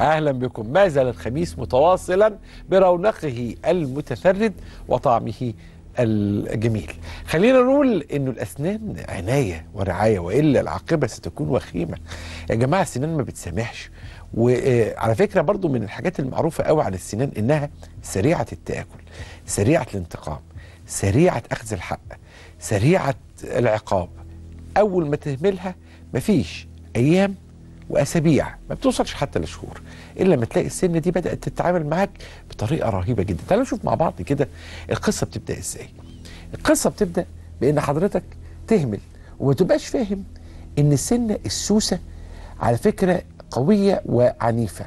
أهلا بكم ما زال الخميس متواصلا برونقه المتفرد وطعمه الجميل خلينا نقول أن الأسنان عناية ورعاية وإلا العاقبة ستكون وخيمة يا جماعة السنان ما بتسامحش وعلى آه، فكرة برضو من الحاجات المعروفة قوي عن السنان إنها سريعة التآكل سريعة الانتقام سريعة أخذ الحق سريعة العقاب أول ما تهملها مفيش أيام واسابيع ما بتوصلش حتى لشهور الا لما تلاقي السن دي بدات تتعامل معاك بطريقه رهيبه جدا تعالوا نشوف مع بعض كده القصه بتبدا ازاي القصه بتبدا بان حضرتك تهمل وما تبقاش فاهم ان السن السوسه على فكره قويه وعنيفه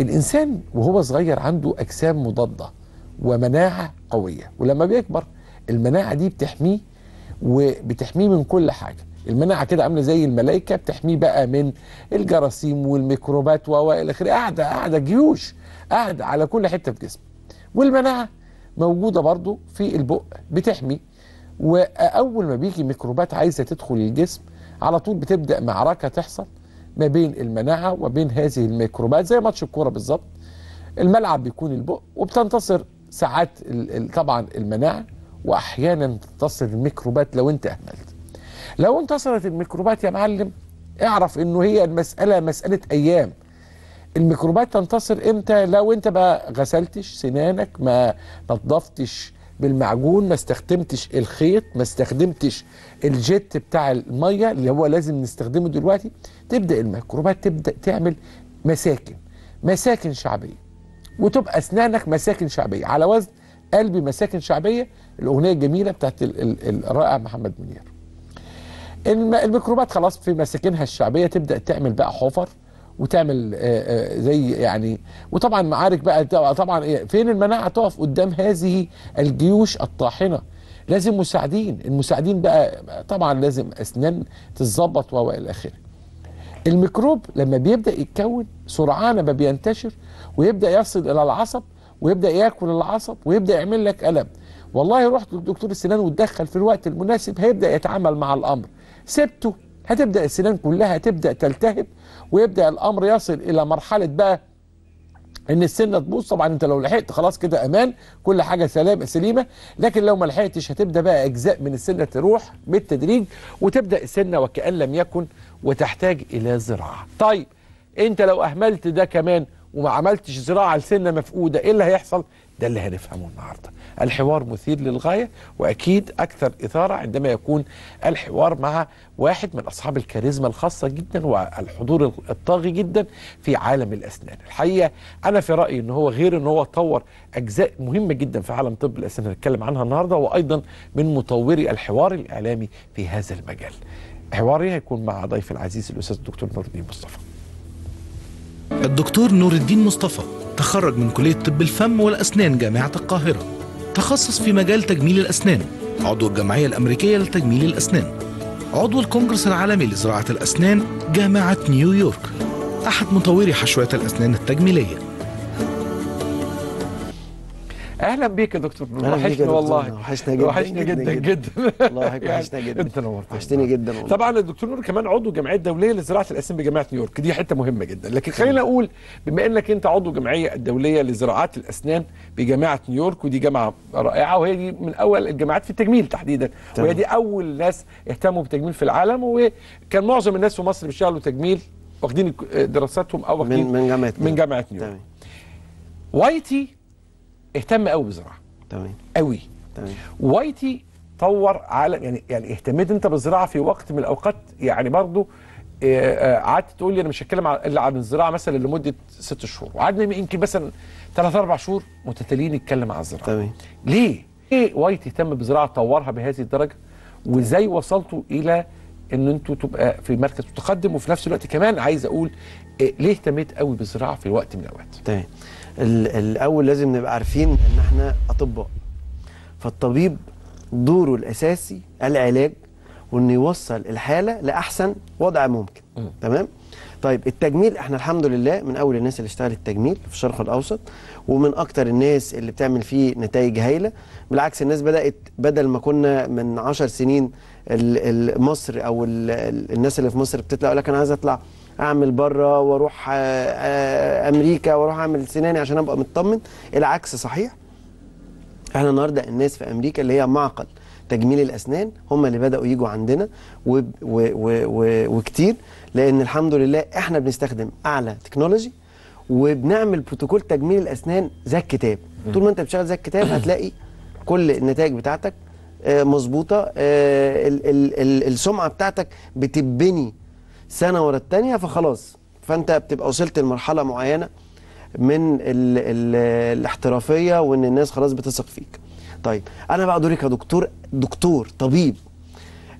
الانسان وهو صغير عنده اجسام مضاده ومناعه قويه ولما بيكبر المناعه دي بتحميه وبتحميه من كل حاجه المناعه كده عامله زي الملائكه بتحميه بقى من الجراثيم والميكروبات والى اخره قاعده قاعده جيوش قاعده على كل حته في جسمه والمناعه موجوده برضو في البق بتحمي واول ما بيجي ميكروبات عايزه تدخل الجسم على طول بتبدا معركه تحصل ما بين المناعه وبين هذه الميكروبات زي ماتش الكوره بالظبط الملعب بيكون البق وبتنتصر ساعات طبعا المناعه واحيانا تنتصر الميكروبات لو انت اهملت لو انتصرت الميكروبات يا معلم اعرف انه هي المساله مساله ايام الميكروبات تنتصر امتى لو انت ما غسلتش سنانك ما نظفتش بالمعجون ما استخدمتش الخيط ما استخدمتش الجت بتاع الميه اللي هو لازم نستخدمه دلوقتي تبدا الميكروبات تبدا تعمل مساكن مساكن شعبيه وتبقى اسنانك مساكن شعبيه على وزن قلبي مساكن شعبيه الاغنيه الجميله بتاعت الرائع محمد منير الميكروبات خلاص في مساكنها الشعبيه تبدا تعمل بقى حفر وتعمل زي يعني وطبعا معارك بقى طبعا إيه، فين المناعه تقف قدام هذه الجيوش الطاحنه لازم مساعدين المساعدين بقى طبعا لازم اسنان تتظبط و الى اخره الميكروب لما بيبدا يتكون سرعان ما بينتشر ويبدا يصل الى العصب ويبدا ياكل العصب ويبدا يعمل لك الم والله رحت لدكتور السنان وتدخل في الوقت المناسب هيبدا يتعامل مع الامر سبته هتبدأ السنان كلها تبدأ تلتهب ويبدأ الأمر يصل إلى مرحلة بقى ان السنه تبوظ طبعا انت لو لحقت خلاص كده امان كل حاجه سلام سليمه لكن لو ما لحقتش هتبدا بقى اجزاء من السنه تروح بالتدريج وتبدا السنه وكان لم يكن وتحتاج الى زراعه طيب انت لو اهملت ده كمان وما عملتش زراعه لسنه مفقوده ايه اللي هيحصل ده اللي هنفهمه النهارده الحوار مثير للغايه واكيد اكثر اثاره عندما يكون الحوار مع واحد من اصحاب الكاريزما الخاصه جدا والحضور الطاغي جدا في عالم الاسنان الحقيقه انا في رايي ان هو غير ان هو طور اجزاء مهمه جدا في عالم طب الاسنان هنتكلم عنها النهارده وايضا من مطوري الحوار الاعلامي في هذا المجال حواري هيكون مع ضيف العزيز الاستاذ الدكتور نور الدين مصطفى الدكتور نور الدين مصطفى تخرج من كلية طب الفم والأسنان جامعة القاهرة تخصص في مجال تجميل الأسنان عضو الجمعية الأمريكية لتجميل الأسنان عضو الكونجرس العالمي لزراعة الأسنان جامعة نيويورك أحد مطوري حشوات الأسنان التجميلية اهلا بيك يا دكتور نور والله وحشنا جدا وحشنا جدا جدا الله يحييك يعني وحشنا جدا انت نورتني وحشتني جدا والله طبعا الدكتور نور كمان عضو جمعيه دوليه لزراعه الاسم بجامعه نيويورك دي حته مهمه جدا لكن خلينا اقول بما انك انت عضو جمعيه الدوليه لزراعات الاسنان بجامعه نيويورك ودي جامعه رائعه وهي دي من اول الجامعات في التجميل تحديدا طبعا. وهي دي اول ناس اهتموا بالتجميل في العالم وكان معظم الناس في مصر بيشتغلوا تجميل واخدين دراساتهم او واخدين من جامعه من جامعه نيويورك وايتي اهتم قوي بالزراعه تمام قوي تمام وايتي طور عالم يعني يعني اهتميت انت بالزراعه في وقت من الاوقات يعني برضه آه، آه، قعدت تقول لي انا مش هتكلم الا عن الزراعه مثلا لمده ست شهور وقعدنا يمكن مثلا ثلاث اربع شهور متتاليين نتكلم عن الزراعه تمام ليه؟ ليه وايت اهتم بالزراعه طورها بهذه الدرجه وازاي وصلتوا الى ان انتوا تبقى في مركز متقدم وفي نفس الوقت كمان عايز اقول آه، ليه اهتميت قوي بالزراعه في وقت من الاوقات؟ تمام الاول لازم نبقى عارفين ان احنا اطباء فالطبيب دوره الاساسي العلاج وانه يوصل الحاله لاحسن وضع ممكن م. تمام طيب التجميل احنا الحمد لله من اول الناس اللي اشتغلت تجميل في الشرق الاوسط ومن اكتر الناس اللي بتعمل فيه نتائج هايله بالعكس الناس بدات بدل ما كنا من 10 سنين مصر او الناس اللي في مصر بتطلع يقول لك انا عايز اطلع اعمل بره واروح آه، آه، امريكا واروح اعمل سناني عشان ابقى مطمن العكس صحيح احنا النهارده الناس في امريكا اللي هي معقل تجميل الاسنان هم اللي بداوا يجوا عندنا و... و... و... و... وكتير لان الحمد لله احنا بنستخدم اعلى تكنولوجي وبنعمل بروتوكول تجميل الاسنان زي الكتاب طول ما انت بتشتغل زي الكتاب هتلاقي كل النتائج بتاعتك آه، مظبوطه السمعه بتاعتك بتبني سنه ورا الثانيه فخلاص فانت بتبقى وصلت لمرحله معينه من الـ الـ الاحترافيه وان الناس خلاص بتثق فيك طيب انا بقى دوري كدكتور دكتور طبيب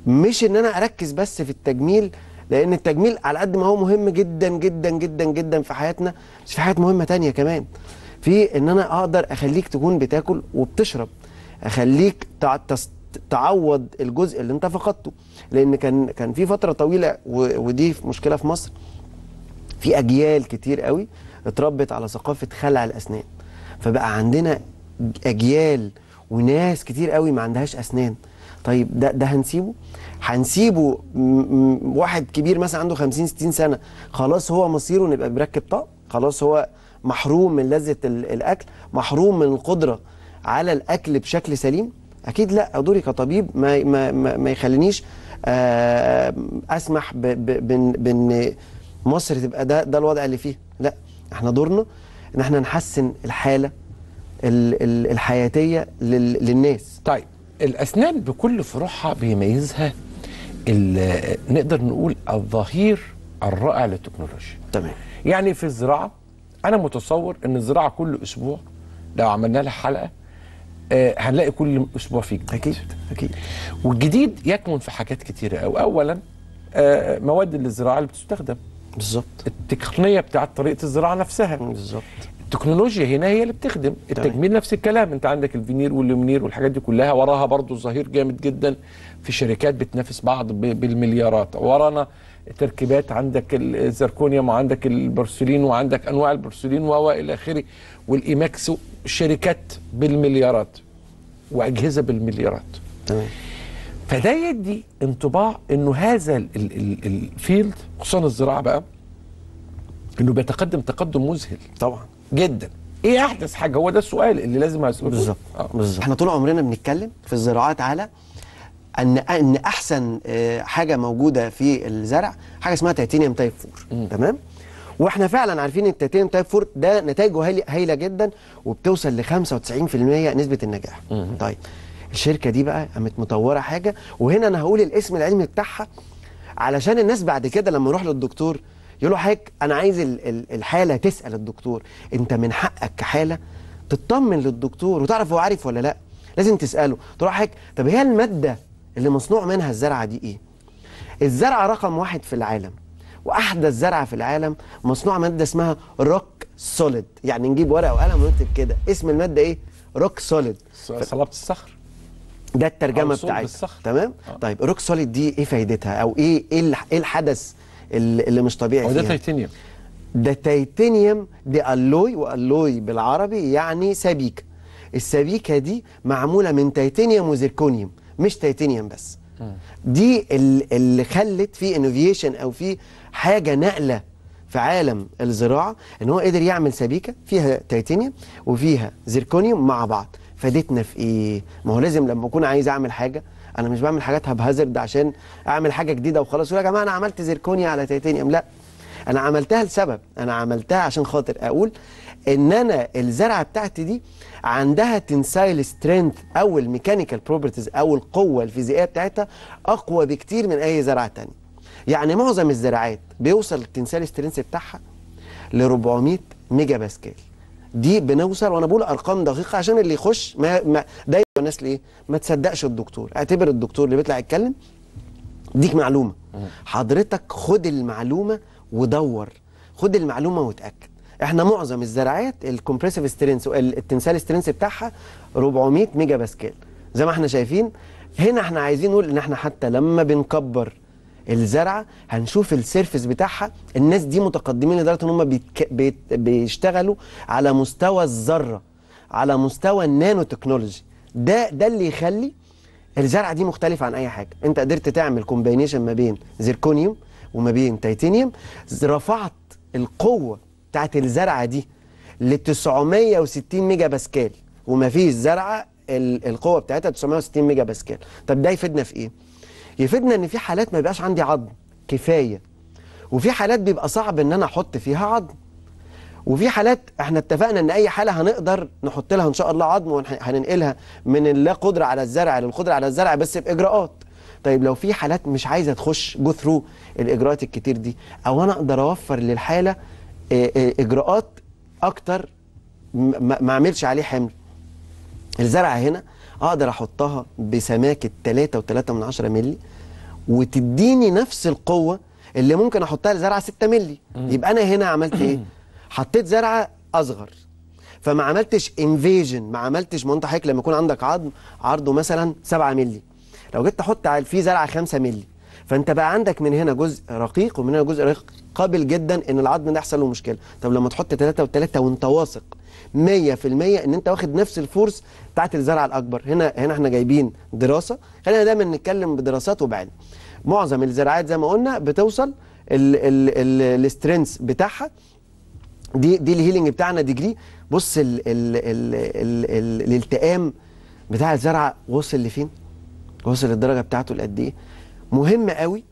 مش ان انا اركز بس في التجميل لان التجميل على قد ما هو مهم جدا جدا جدا جدا في حياتنا بس في حاجات مهمه تانية كمان في ان انا اقدر اخليك تكون بتاكل وبتشرب اخليك تعوض الجزء اللي انت فقدته لان كان كان في فتره طويله ودي مشكله في مصر في اجيال كتير قوي اتربت على ثقافه خلع الاسنان فبقى عندنا اجيال وناس كتير قوي ما عندهاش اسنان طيب ده ده هنسيبه هنسيبه واحد كبير مثلا عنده 50 60 سنه خلاص هو مصيره نبقى بيركب طاق خلاص هو محروم من لذه الاكل محروم من القدره على الاكل بشكل سليم اكيد لا دوري كطبيب ما ما ما يخلينيش آه، اسمح بان مصر تبقى ده ده الوضع اللي فيه لا احنا دورنا ان احنا نحسن الحاله الحياتيه للناس طيب الاسنان بكل فروعها بيميزها نقدر نقول الظهير الرائع للتكنولوجيا تمام يعني في الزراعه انا متصور ان الزراعه كل اسبوع لو عملنا لها حلقه آه، هنلاقي كل اسبوع فيه جديد اكيد اكيد والجديد يكمن في حاجات كتيره قوي اولا آه، مواد الزراعه اللي بتستخدم بالظبط التقنيه بتاعت طريقه الزراعه نفسها بالظبط التكنولوجيا هنا هي اللي بتخدم التجميل نفس الكلام انت عندك الفينير واللومينير والحاجات دي كلها وراها برضو ظهير جامد جدا في شركات بتنافس بعض بالمليارات ورانا تركيبات عندك الزركونيوم وعندك البرسلين وعندك انواع و الى اخره والايماكس شركات بالمليارات واجهزه بالمليارات تمام فده يدي انطباع انه هذا الفيلد خصوصا الزراعه بقى انه بيتقدم تقدم مذهل طبعا جدا ايه احدث حاجه هو ده السؤال اللي لازم اساله بالظبط آه. بالظبط احنا طول عمرنا بنتكلم في الزراعات على ان ان احسن آه، حاجه موجوده في الزرع حاجه اسمها تيتانيوم تايب 4 تمام واحنا فعلا عارفين ان التيتانيوم تايب 4 ده نتائجه هايله جدا وبتوصل ل 95% نسبه النجاح مم. طيب الشركه دي بقى قامت مطوره حاجه وهنا انا هقول الاسم العلمي بتاعها علشان الناس بعد كده لما يروح للدكتور يقول له حضرتك انا عايز الحاله تسال الدكتور انت من حقك كحاله تطمن للدكتور وتعرف هو عارف ولا لا لازم تساله تروح حضرتك طب هي الماده اللي مصنوع منها الزرعه دي ايه الزرعه رقم واحد في العالم واحدث زرعه في العالم مصنوعه ماده اسمها روك سوليد يعني نجيب ورقه وقلم ونكتب كده اسم الماده ايه روك سوليد صلابه الصخر ده الترجمه بتاعتها تمام آه. طيب روك سوليد دي ايه فايدتها او ايه ايه, إيه الحدث اللي مش طبيعي فيها ده تيتانيوم ده تيتانيوم دي الوي والوي بالعربي يعني سبيكه السبيكه دي معموله من تيتانيوم وزيركونيوم مش تيتانيوم بس دي اللي خلت في انوفيشن او في حاجه نقله في عالم الزراعه ان هو قدر يعمل سبيكه فيها تيتانيوم وفيها زيركونيوم مع بعض فادتنا في ايه ما هو لازم لما اكون عايز اعمل حاجه انا مش بعمل حاجات هبهزرد عشان اعمل حاجه جديده وخلاص يقول يا جماعه انا عملت زيركونيا على تيتانيوم لا انا عملتها لسبب انا عملتها عشان خاطر اقول ان انا الزرعه بتاعتي دي عندها تنسايل سترينث او الميكانيكال بروبرتيز او القوه الفيزيائيه بتاعتها اقوى بكتير من اي زرعه ثانيه يعني معظم الزراعات بيوصل التنسايل سترينث بتاعها ل 400 ميجا باسكال دي بنوصل وانا بقول ارقام دقيقه عشان اللي يخش ما, ما دايما الناس ليه ما تصدقش الدكتور اعتبر الدكتور اللي بيطلع يتكلم ديك معلومه حضرتك خد المعلومه ودور خد المعلومه وتاكد احنا معظم الزراعات الكومبريسيف سترينث التنسال سترينث بتاعها 400 ميجا باسكال زي ما احنا شايفين هنا احنا عايزين نقول ان احنا حتى لما بنكبر الزرعه هنشوف السيرفس بتاعها الناس دي متقدمين لدرجه ان هم بيتك... بيت... بيشتغلوا على مستوى الذره على مستوى النانو تكنولوجي ده ده اللي يخلي الزرعه دي مختلفه عن اي حاجه انت قدرت تعمل كومباينيشن ما بين زيركونيوم وما بين تيتانيوم رفعت القوه بتاعت الزرعه دي ل 960 ميجا باسكال ومفيش زرعه القوه بتاعتها 960 ميجا باسكال طب ده يفيدنا في ايه يفيدنا ان في حالات ما بيبقاش عندي عظم كفايه وفي حالات بيبقى صعب ان انا احط فيها عظم وفي حالات احنا اتفقنا ان اي حاله هنقدر نحط لها ان شاء الله عظم وهننقلها من اللا قدره على الزرع للقدره على الزرع بس باجراءات طيب لو في حالات مش عايزه تخش جو ثرو الاجراءات الكتير دي او انا اقدر اوفر للحاله اجراءات اكتر ما اعملش عليه حمل الزرعه هنا اقدر احطها بسماكه 3 و3 من 10 مللي وتديني نفس القوه اللي ممكن احطها لزرعه 6 مللي يبقى انا هنا عملت ايه حطيت زرعه اصغر فما عملتش انفيجن ما عملتش ما انت حضرتك لما يكون عندك عظم عرضه مثلا 7 مللي لو جيت تحط على فيه زرعه 5 مللي فانت بقى عندك من هنا جزء رقيق ومن هنا جزء رقيق قابل جدا ان العظم ده يحصل له مشكله طب لما تحط 3 و3 وانت واثق 100% ان انت واخد نفس الفورس بتاعت الزرعه الاكبر هنا هنا احنا جايبين دراسه خلينا دايما نتكلم بدراسات وبعلم معظم الزراعات زي ما قلنا بتوصل السترينث بتاعها دي دي الهيلنج بتاعنا ديجري بص ال ال ال الـ الـ الالتئام بتاع الزرعه وصل لفين؟ وصل للدرجه بتاعته لقد ايه؟ مهم قوي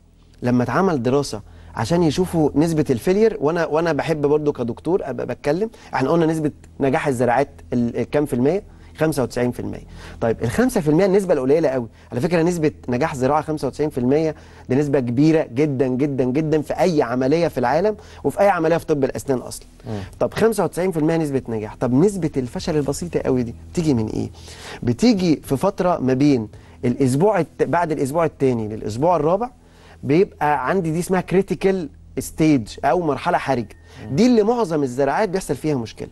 لما اتعمل دراسه عشان يشوفوا نسبه الفيلير وانا وانا بحب برضو كدكتور ابقى بتكلم احنا قلنا نسبه نجاح الزراعات كام في الميه 95% طيب ال 5% النسبه القليله قوي على فكره نسبه نجاح زراعه 95% دي نسبه كبيره جدا جدا جدا في اي عمليه في العالم وفي اي عمليه في طب الاسنان اصلا طب 95% نسبه نجاح طب نسبه الفشل البسيطه قوي دي بتيجي من ايه بتيجي في فتره ما بين الاسبوع الت... بعد الاسبوع الثاني للاسبوع الرابع بيبقى عندي دي اسمها كريتيكال ستيج او مرحله حرجه دي اللي معظم الزراعات بيحصل فيها مشكله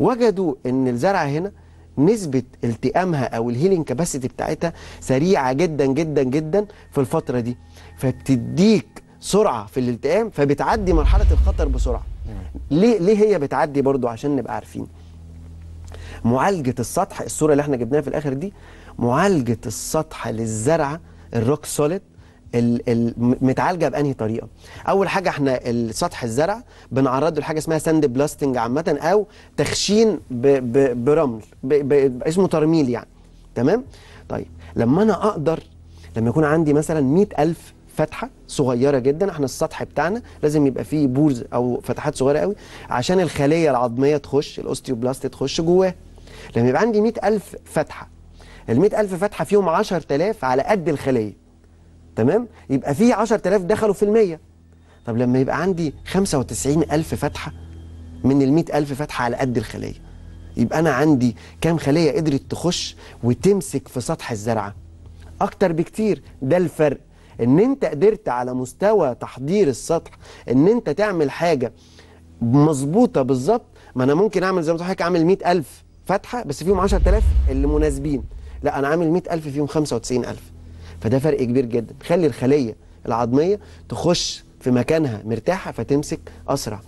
وجدوا ان الزرعه هنا نسبة التئامها أو الهيلينج كاباسيتي بتاعتها سريعة جدا جدا جدا في الفترة دي فبتديك سرعة في الالتئام فبتعدي مرحلة الخطر بسرعة ليه, ليه هي بتعدي برضو عشان نبقى عارفين معالجة السطح الصورة اللي احنا جبناها في الآخر دي معالجة السطح للزرعة الروك سوليد متعالجه بانهي طريقه اول حاجه احنا السطح الزرع بنعرضه لحاجه اسمها ساند بلاستنج عامه او تخشين بـ بـ برمل بـ اسمه ترميل يعني تمام طيب لما انا اقدر لما يكون عندي مثلا 100000 فتحه صغيره جدا احنا السطح بتاعنا لازم يبقى فيه بورز او فتحات صغيره قوي عشان الخليه العظميه تخش الاوستيوبلاست تخش جواه لما يبقى عندي 100000 فتحه ال 100000 فتحه فيهم 10000 على قد الخليه تمام يبقى في 10000 دخلوا في المية طب لما يبقى عندي 95000 فتحة من ال 100000 فتحة على قد الخلية يبقى أنا عندي كام خلية قدرت تخش وتمسك في سطح الزرعة أكتر بكتير ده الفرق ان انت قدرت على مستوى تحضير السطح ان انت تعمل حاجة مظبوطة بالظبط ما انا ممكن اعمل زي ما حضرتك اعمل 100000 فتحة بس فيهم 10000 اللي مناسبين لا انا عامل 100000 فيهم 95000 فده فرق كبير جدا خلي الخليه العظميه تخش في مكانها مرتاحه فتمسك اسرع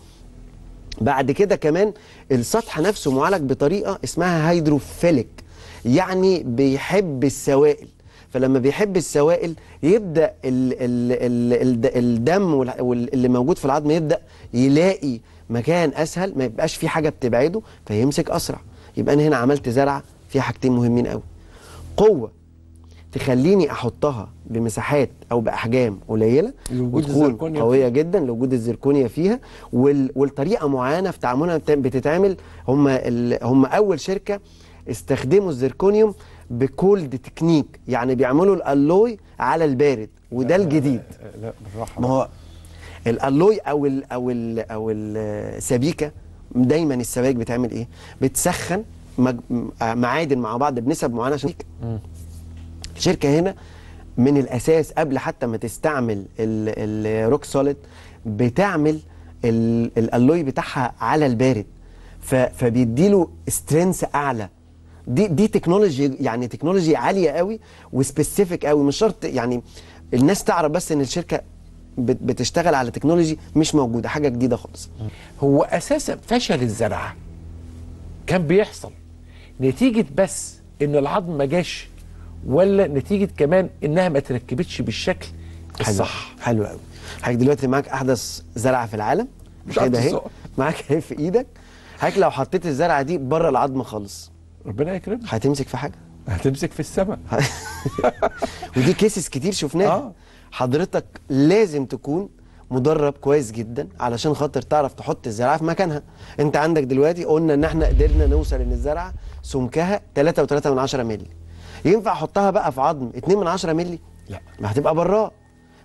بعد كده كمان السطح نفسه معالج بطريقه اسمها هيدروفيليك يعني بيحب السوائل فلما بيحب السوائل يبدا الـ الـ الـ الدم اللي موجود في العظم يبدا يلاقي مكان اسهل ما يبقاش في حاجه بتبعده فيمسك اسرع يبقى انا هنا عملت زرعه فيها حاجتين مهمين قوي قوه تخليني احطها بمساحات او باحجام قليله وتكون قويه جدا لوجود الزركونيا فيها وال... والطريقه معينه في تعاملها بتتعمل هم ال... هم اول شركه استخدموا الزركونيوم بكولد تكنيك يعني بيعملوا الالوي على البارد وده الجديد لا, بالراحه ما هو الالوي او الـ او الـ او السبيكه دايما السبائك بتعمل ايه بتسخن آه، معادن مع بعض بنسب معينه عشان الشركه هنا من الاساس قبل حتى ما تستعمل الروك سوليد بتعمل الالوي بتاعها على البارد فبيديله سترينث اعلى دي دي تكنولوجي يعني تكنولوجي عاليه قوي وسبيسيفيك قوي مش شرط يعني الناس تعرف بس ان الشركه بتشتغل على تكنولوجي مش موجوده حاجه جديده خالص هو اساسا فشل الزرعه كان بيحصل نتيجه بس ان العظم ما جاش ولا نتيجه كمان انها ما تركبتش بالشكل الصح حلو قوي حضرتك دلوقتي معاك احدث زرعه في العالم مش كده اهي إيه؟ معاك اهي في ايدك حضرتك لو حطيت الزرعه دي بره العظم خالص ربنا يكرمك هتمسك في حاجه هتمسك في السماء ودي كيسز كتير شفناها آه. حضرتك لازم تكون مدرب كويس جدا علشان خاطر تعرف تحط الزرعه في مكانها انت عندك دلوقتي قلنا ان احنا قدرنا نوصل ان الزرعه سمكها 3.3 مللي ينفع احطها بقى في عظم 2 من 10 مللي لا ما هتبقى براه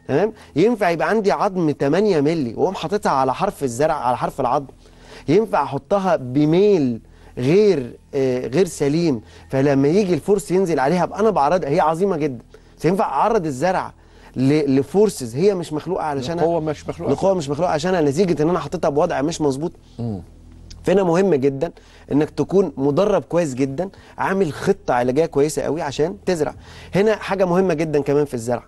تمام ينفع يبقى عندي عظم 8 مللي واقوم حاططها على حرف الزرع على حرف العظم ينفع احطها بميل غير آه غير سليم فلما يجي الفورس ينزل عليها انا بعرضها هي عظيمه جدا فينفع اعرض الزرع لفورسز هي مش مخلوقه علشان القوه مش مخلوقه القوه مش مخلوقه عشان نتيجه ان انا حطيتها بوضع مش مظبوط فهنا مهم جدا انك تكون مدرب كويس جدا عامل خطه علاجيه كويسه قوي عشان تزرع هنا حاجه مهمه جدا كمان في الزرع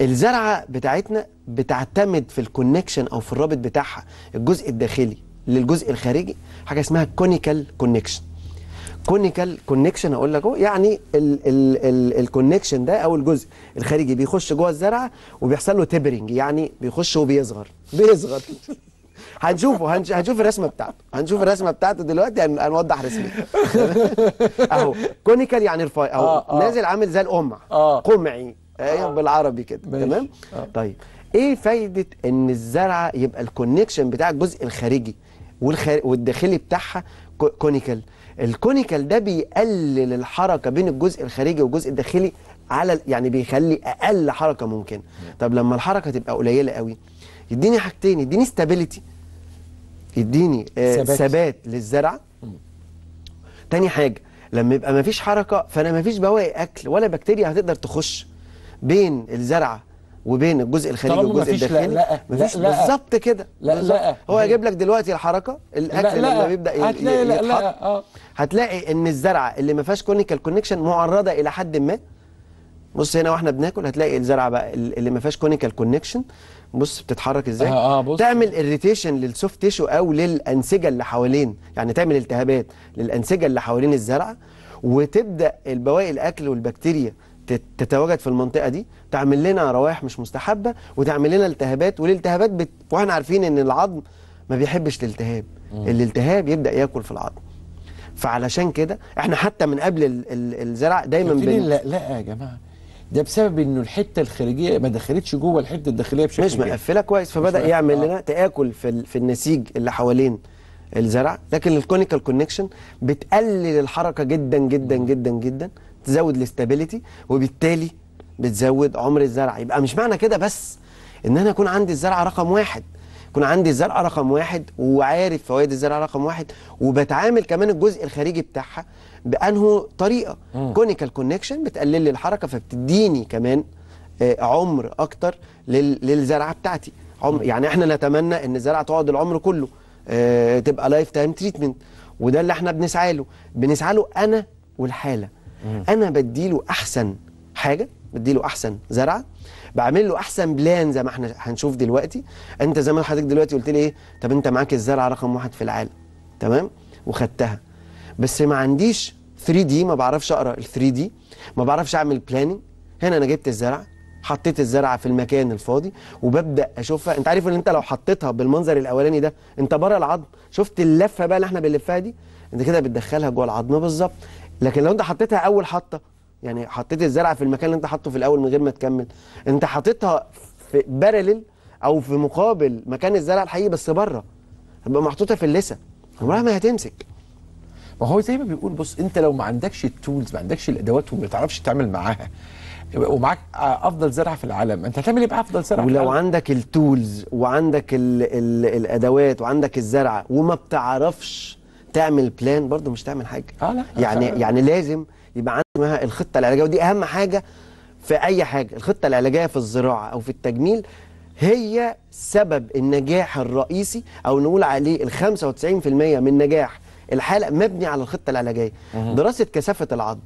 الزرعه بتاعتنا بتعتمد في الكونكشن او في الرابط بتاعها الجزء الداخلي للجزء الخارجي حاجه اسمها كونيكال كونكشن كونيكال كونكشن اقول لك اهو يعني الكونكشن ده او الجزء الخارجي بيخش جوه الزرعه وبيحصل له تيبرنج يعني بيخش وبيصغر بيصغر هنشوفه هنش... هنشوف الرسمه بتاعته هنشوف الرسمه بتاعته دلوقتي هن... هنوضح رسمته اهو كونيكال يعني رفيع اهو آه آه. نازل عامل زي القمع آه. قمعي آه. آه. بالعربي كده تمام آه. طيب ايه فايده ان الزرعه يبقى الكونكشن بتاع الجزء الخارجي والخار... والداخلي بتاعها كونيكال الكونيكال ده بيقلل الحركه بين الجزء الخارجي والجزء الداخلي على يعني بيخلي اقل حركه ممكنه طب لما الحركه تبقى قليله قوي يديني حاجتين يديني ستابيليتي يديني آه، ثبات ثبات للزرعه تاني حاجه لما يبقى ما فيش حركه فانا ما فيش بواقي اكل ولا بكتيريا هتقدر تخش بين الزرعه وبين الجزء الخارجي والجزء الداخلي مفيش بالظبط كده لا لا هو هيجيب لك دلوقتي الحركه الاكل لما بيبدا هتلاقي لا لا اه هتلاقي ان الزرعه اللي ما فيهاش كونيكال كونكشن معرضه الى حد ما بص هنا واحنا بناكل هتلاقي الزرعه بقى اللي ما فيهاش كونيكال كونكشن بص بتتحرك ازاي آه آه بص. تعمل اريتيشن للسوفت تيشو او للانسجه اللي حوالين يعني تعمل التهابات للانسجه اللي حوالين الزرعه وتبدا البواقي الاكل والبكتيريا تتواجد في المنطقه دي تعمل لنا روائح مش مستحبه وتعمل لنا التهابات والالتهابات بت... واحنا عارفين ان العظم ما بيحبش الالتهاب الالتهاب يبدا ياكل في العظم فعلشان كده احنا حتى من قبل الزرع دايما بن... لا لا يا جماعه ده بسبب انه الحته الخارجيه ما دخلتش جوه الحته الداخليه بشكل مش مقفله كويس فبدا يعمل آه. لنا تاكل في في النسيج اللي حوالين الزرع لكن الكونيكال كونكشن بتقلل الحركه جدا جدا جدا جدا تزود الاستابيليتي وبالتالي بتزود عمر الزرع يبقى مش معنى كده بس ان انا يكون عندي الزرعه رقم واحد يكون عندي الزرعه رقم واحد وعارف فوائد الزرعه رقم واحد وبتعامل كمان الجزء الخارجي بتاعها بانه طريقه كونيكال كونكشن بتقلل لي الحركه فبتديني كمان آه، عمر اكتر للزرعه بتاعتي عمر يعني احنا نتمنى ان الزرعه تقعد العمر كله آه، تبقى لايف تايم تريتمنت وده اللي احنا بنسعى له بنسعى له انا والحاله انا بديله احسن حاجه بديله احسن زرعه بعمل له احسن بلان زي ما احنا هنشوف دلوقتي انت زي ما حضرتك دلوقتي قلت لي ايه طب انت معاك الزرعه رقم واحد في العالم تمام وخدتها بس ما عنديش 3 دي ما بعرفش اقرا ال 3 دي ما بعرفش اعمل بلاننج هنا انا جبت الزرع حطيت الزرعه في المكان الفاضي وببدا اشوفها انت عارف ان انت لو حطيتها بالمنظر الاولاني ده انت بره العظم شفت اللفه بقى اللي احنا بنلفها دي انت كده بتدخلها جوه العظم بالظبط لكن لو انت حطيتها اول حطه يعني حطيت الزرعه في المكان اللي انت حاطه في الاول من غير ما تكمل انت حاططها في بارلل او في مقابل مكان الزرع الحقيقي بس بره هتبقى محطوطه في اللثه عمرها ما هتمسك ما هو زي ما بيقول بص انت لو ما عندكش التولز ما عندكش الادوات وما تعرفش تتعامل معاها ومعاك افضل زرعه في العالم انت هتعمل ايه بافضل زرعه ولو عندك التولز وعندك الـ الـ الادوات وعندك الزرعه وما بتعرفش تعمل بلان برضه مش تعمل حاجه آه لا. يعني آه. يعني لازم يبقى اسمها الخطه العلاجيه ودي اهم حاجه في اي حاجه الخطه العلاجيه في الزراعه او في التجميل هي سبب النجاح الرئيسي او نقول عليه ال 95% من نجاح الحالة مبني على الخطه العلاجيه دراسه كثافه العظم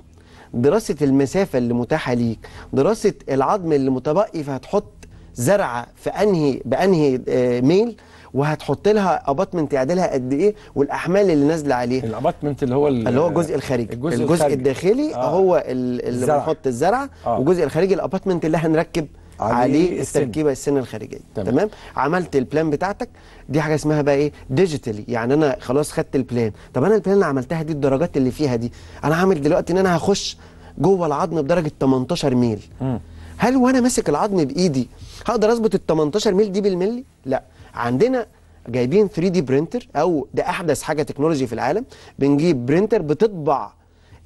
دراسه المسافه اللي متاحه ليك دراسه العظم اللي متبقي فهتحط زرعه في انهي بانهي آه، ميل وهتحط لها اباطمنت يعدلها قد ايه والاحمال اللي نازله عليها الاباطمنت اللي هو اللي هو الجزء الخارجي الجزء, الجزء الخارج. الداخلي آه. هو اللي بنحط الزرعه آه. والجزء الخارجي الاباطمنت اللي هنركب عليه التركيبه السن الخارجيه تمام. تمام عملت البلان بتاعتك دي حاجه اسمها بقى ايه ديجيتالي يعني انا خلاص خدت البلان طب انا البلان اللي عملتها دي الدرجات اللي فيها دي انا عامل دلوقتي ان انا هخش جوه العظم بدرجه 18 ميل م. هل وانا ماسك العظم بايدي هقدر اظبط ال 18 ميل دي بالملي لا عندنا جايبين 3 دي برينتر او ده احدث حاجه تكنولوجي في العالم بنجيب برينتر بتطبع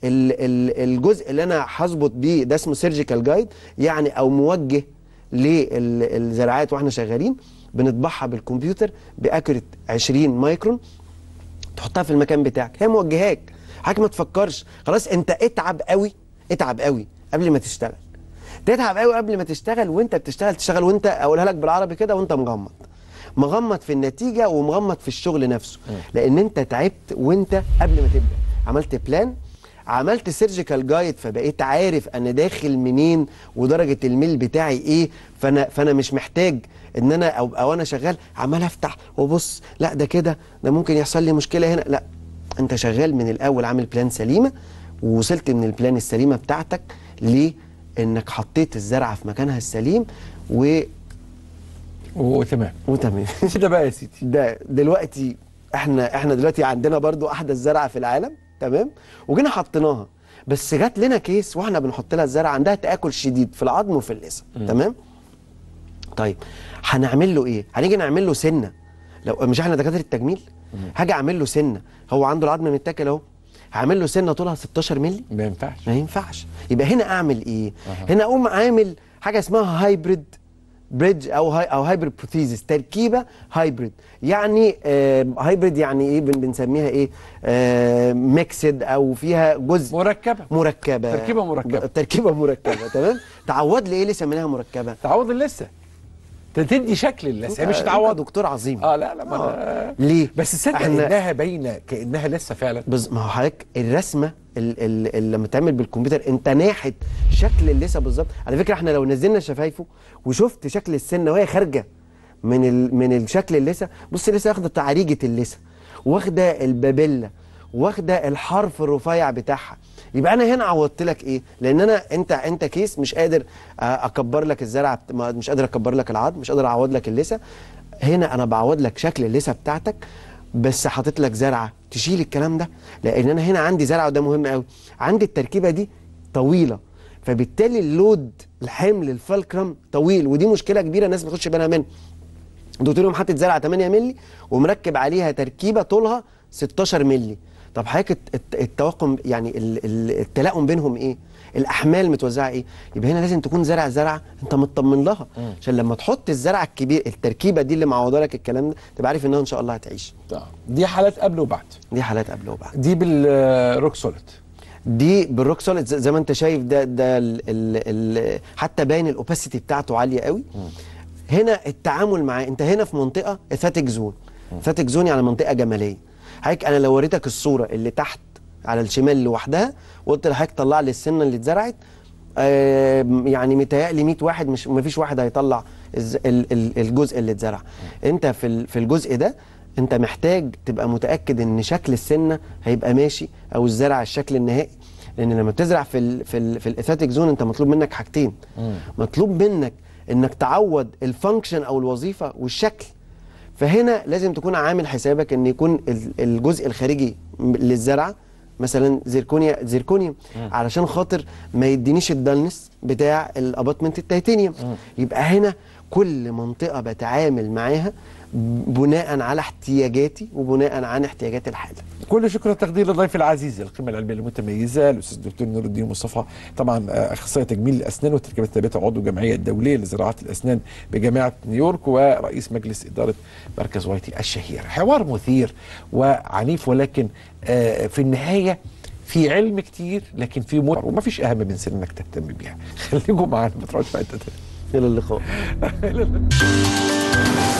الجزء اللي انا هظبط بيه ده اسمه سيرجيكال جايد يعني او موجه للزراعات واحنا شغالين بنطبعها بالكمبيوتر باكوريت 20 مايكرون تحطها في المكان بتاعك هي موجهاك حضرتك ما تفكرش خلاص انت اتعب قوي اتعب قوي قبل ما تشتغل تتعب قوي قبل ما تشتغل وانت بتشتغل تشتغل وانت اقولها لك بالعربي كده وانت مغمض مغمض في النتيجه ومغمض في الشغل نفسه لان انت تعبت وانت قبل ما تبدا عملت بلان عملت سيرجيكال جايد فبقيت عارف انا داخل منين ودرجه الميل بتاعي ايه فانا فانا مش محتاج ان انا او, أو انا شغال عمال افتح وبص لا ده كده ده ممكن يحصل لي مشكله هنا لا انت شغال من الاول عامل بلان سليمه ووصلت من البلان السليمه بتاعتك لانك حطيت الزرعه في مكانها السليم و وتمام وتمام كده بقى يا سيدي ده دلوقتي احنا احنا دلوقتي عندنا برضو احدث زرعه في العالم تمام وجينا حطيناها بس جات لنا كيس واحنا بنحط لها الزرع عندها تاكل شديد في العظم وفي اللثه تمام طيب هنعمل له ايه هنيجي نعمل له سنه لو مش احنا دكاتره التجميل هاجي اعمل له سنه هو عنده العظم متاكل اهو هعمل له سنه طولها 16 مللي ما ينفعش ما ينفعش يبقى هنا اعمل ايه أه. هنا اقوم عامل حاجه اسمها هايبريد بريدج او هاي او هايبريد بروثيزيس تركيبه هايبريد يعني آه هايبريد يعني ايه بن بنسميها ايه آه ميكسد او فيها جزء مركبه مركبه تركيبه مركبه تركيبه مركبه تمام تعود لايه اللي سميناها مركبه تعود لسه تدي شكل للناس هي مش تعوض دكتور عظيم اه لا لا ما آه. ليه بس تصدق احنا... انها باينه كانها لسه فعلا بز... ما هو حضرتك الرسمه اللي لما تعمل بالكمبيوتر انت ناحت شكل اللثه بالظبط على فكره احنا لو نزلنا شفايفه وشفت شكل السنه وهي خارجه من ال... من الشكل اللثه بص لسه واخده تعريجه اللثه واخده البابيلا واخده الحرف الرفيع بتاعها يبقى انا هنا عوضت لك ايه لان انا انت انت كيس مش قادر آه، اكبر لك الزرع مش قادر اكبر لك العظم مش قادر اعوض لك اللسه هنا انا بعوض لك شكل اللسه بتاعتك بس حاطط لك زرعه تشيل الكلام ده لان انا هنا عندي زرعه وده مهم قوي عندي التركيبه دي طويله فبالتالي اللود الحمل الفالكرم طويل ودي مشكله كبيره الناس ما تاخدش بالها منها يوم حاطط زرعه 8 مللي ومركب عليها تركيبه طولها 16 مللي طب حضرتك التوقم يعني التلاؤم بينهم ايه؟ الاحمال متوزعه ايه؟ يبقى هنا لازم تكون زرع زرع انت مطمن لها عشان لما تحط الزرع الكبير التركيبه دي اللي معوضه لك الكلام ده تبقى عارف انها ان شاء الله هتعيش. طيب. دي حالات قبل وبعد. دي حالات قبل وبعد. دي بالروك سوليد. دي بالروك سوليد زي ما انت شايف ده ده الـ الـ الـ حتى باين الاوباسيتي بتاعته عاليه قوي. م. هنا التعامل معاه انت هنا في منطقه اثاتيك زون. اثاتيك زون يعني منطقه جماليه. حضرتك انا لو وريتك الصوره اللي تحت على الشمال لوحدها وقلت لحضرتك طلع لي السنه اللي اتزرعت يعني متهيألي 100 واحد مش مفيش واحد هيطلع الجزء اللي اتزرع انت في في الجزء ده انت محتاج تبقى متاكد ان شكل السنه هيبقى ماشي او الزرع الشكل النهائي لان لما بتزرع في الـ في الـ في الاثاتيك زون انت مطلوب منك حاجتين مطلوب منك انك تعوض الفانكشن او الوظيفه والشكل فهنا لازم تكون عامل حسابك ان يكون الجزء الخارجي للزرعه مثلا زيركونيا زيركونيا علشان خاطر ما يدينيش الدلنس بتاع الاباتمنت التيتانيوم يبقى هنا كل منطقه بتعامل معاها بناء على احتياجاتي وبناء عن احتياجات الحاله. كل شكر وتقدير للضيف العزيز القيمه العلميه المتميزه الاستاذ الدكتور نور الدين مصطفى طبعا آه، اخصائي تجميل الاسنان والتركيبات الثابته عضو الجمعيه الدوليه لزراعه الاسنان بجامعه نيويورك ورئيس مجلس اداره مركز وايتي الشهير. حوار مثير وعنيف ولكن آه، في النهايه في علم كتير لكن في وما فيش اهم من سن انك تهتم بيها. خليكم معانا ما تروحوش في حته تانيه. الى اللقاء.